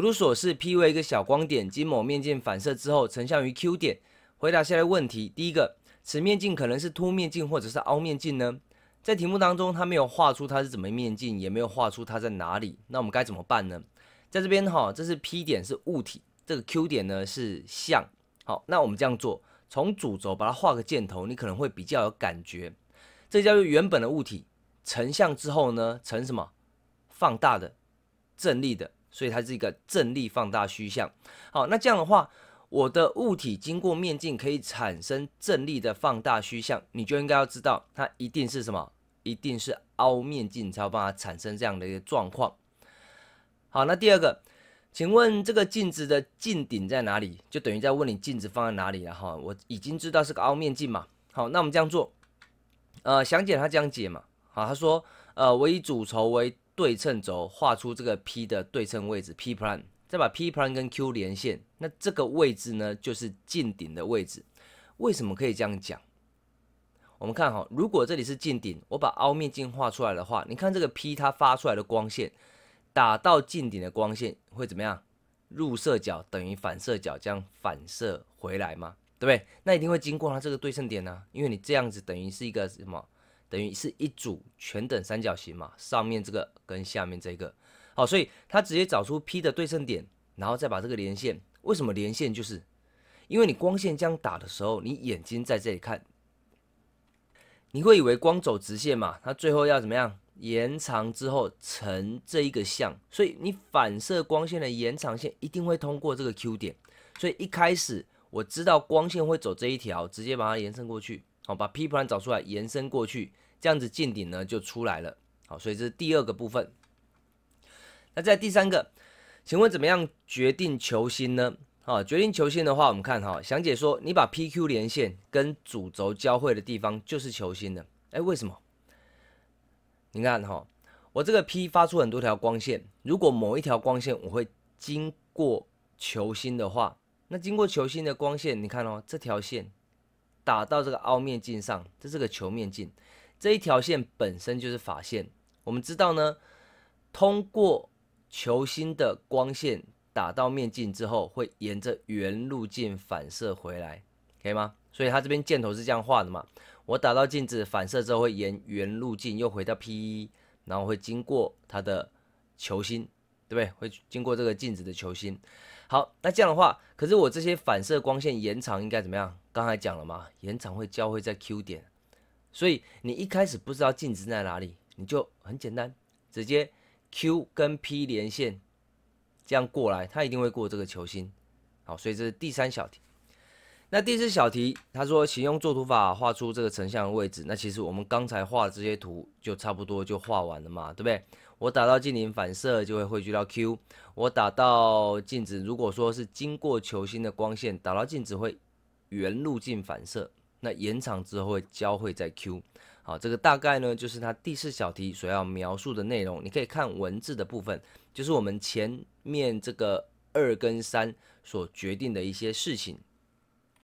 如图所示，P 为一个小光点，经某面镜反射之后，成像于 Q 点。回答下列问题：第一个，此面镜可能是凸面镜或者是凹面镜呢？在题目当中，它没有画出它是怎么面镜，也没有画出它在哪里。那我们该怎么办呢？在这边哈，这是 P 点是物体，这个 Q 点呢是像。好，那我们这样做，从主轴把它画个箭头，你可能会比较有感觉。这叫做原本的物体成像之后呢，成什么？放大的、正立的。所以它是一个正立放大虚像。好，那这样的话，我的物体经过面镜可以产生正立的放大虚像，你就应该要知道它一定是什么，一定是凹面镜才有办法产生这样的一个状况。好，那第二个，请问这个镜子的镜顶在哪里？就等于在问你镜子放在哪里了哈。我已经知道是个凹面镜嘛。好，那我们这样做，呃，详解他讲解嘛。好，他说，呃，我以主轴为对称轴画出这个 P 的对称位置 P prime，再把 P prime 跟 Q 连线，那这个位置呢就是近顶的位置。为什么可以这样讲？我们看哈，如果这里是近顶，我把凹面镜画出来的话，你看这个 P 它发出来的光线打到近顶的光线会怎么样？入射角等于反射角，这样反射回来吗？对不对？那一定会经过它这个对称点呢，因为你这样子等于是一个什么？等于是一组全等三角形嘛，上面这个跟下面这个，好，所以它直接找出 P 的对称点，然后再把这个连线。为什么连线？就是因为你光线这样打的时候，你眼睛在这里看，你会以为光走直线嘛，它最后要怎么样？延长之后成这一个像，所以你反射光线的延长线一定会通过这个 Q 点。所以一开始我知道光线会走这一条，直接把它延伸过去，好，把 P' plan 找出来，延伸过去。这样子见顶呢，就出来了。好，所以这是第二个部分。那在第三个，请问怎么样决定球心呢？啊，决定球心的话，我们看哈，详解说，你把 PQ 连线跟主轴交汇的地方就是球心的。哎，为什么？你看哈，我这个 P 发出很多条光线，如果某一条光线我会经过球心的话，那经过球心的光线，你看哦，这条线打到这个凹面镜上，这是个球面镜。这一条线本身就是法线。我们知道呢，通过球心的光线打到面镜之后，会沿着原路径反射回来，可以吗？所以它这边箭头是这样画的嘛？我打到镜子反射之后，会沿原路径又回到 P1，然后会经过它的球心，对不对？会经过这个镜子的球心。好，那这样的话，可是我这些反射光线延长应该怎么样？刚才讲了嘛，延长会交汇在 Q 点。所以你一开始不知道镜子在哪里，你就很简单，直接 Q 跟 P 连线，这样过来，它一定会过这个球心。好，所以这是第三小题。那第四小题，他说，请用作图法画出这个成像的位置。那其实我们刚才画的这些图就差不多就画完了嘛，对不对？我打到镜灵反射就会汇聚到 Q。我打到镜子，如果说是经过球心的光线打到镜子会原路径反射。那延长之后会交汇在 Q，好，这个大概呢就是它第四小题所要描述的内容。你可以看文字的部分，就是我们前面这个二跟三所决定的一些事情。